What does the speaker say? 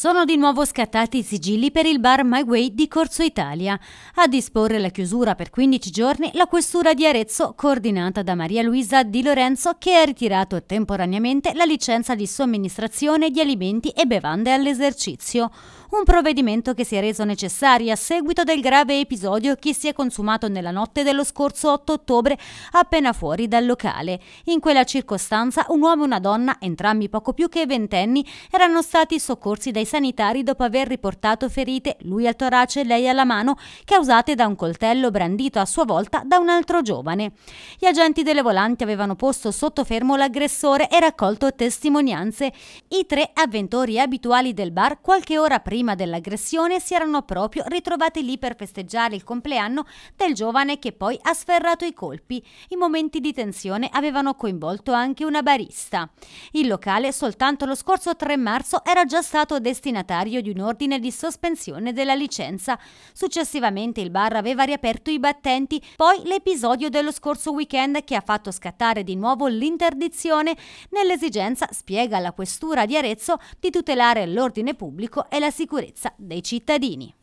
Sono di nuovo scattati i sigilli per il bar My Way di Corso Italia. A disporre la chiusura per 15 giorni la questura di Arezzo, coordinata da Maria Luisa Di Lorenzo, che ha ritirato temporaneamente la licenza di somministrazione di alimenti e bevande all'esercizio un provvedimento che si è reso necessario a seguito del grave episodio che si è consumato nella notte dello scorso 8 ottobre appena fuori dal locale. In quella circostanza un uomo e una donna, entrambi poco più che ventenni, erano stati soccorsi dai sanitari dopo aver riportato ferite, lui al torace e lei alla mano, causate da un coltello brandito a sua volta da un altro giovane. Gli agenti delle volanti avevano posto sotto fermo l'aggressore e raccolto testimonianze. I tre avventori abituali del bar qualche ora prima prima dell'aggressione si erano proprio ritrovati lì per festeggiare il compleanno del giovane che poi ha sferrato i colpi. I momenti di tensione avevano coinvolto anche una barista. Il locale soltanto lo scorso 3 marzo era già stato destinatario di un ordine di sospensione della licenza. Successivamente il bar aveva riaperto i battenti, poi l'episodio dello scorso weekend che ha fatto scattare di nuovo l'interdizione nell'esigenza, spiega la questura di Arezzo, di tutelare l'ordine pubblico e la sicurezza sicurezza dei cittadini.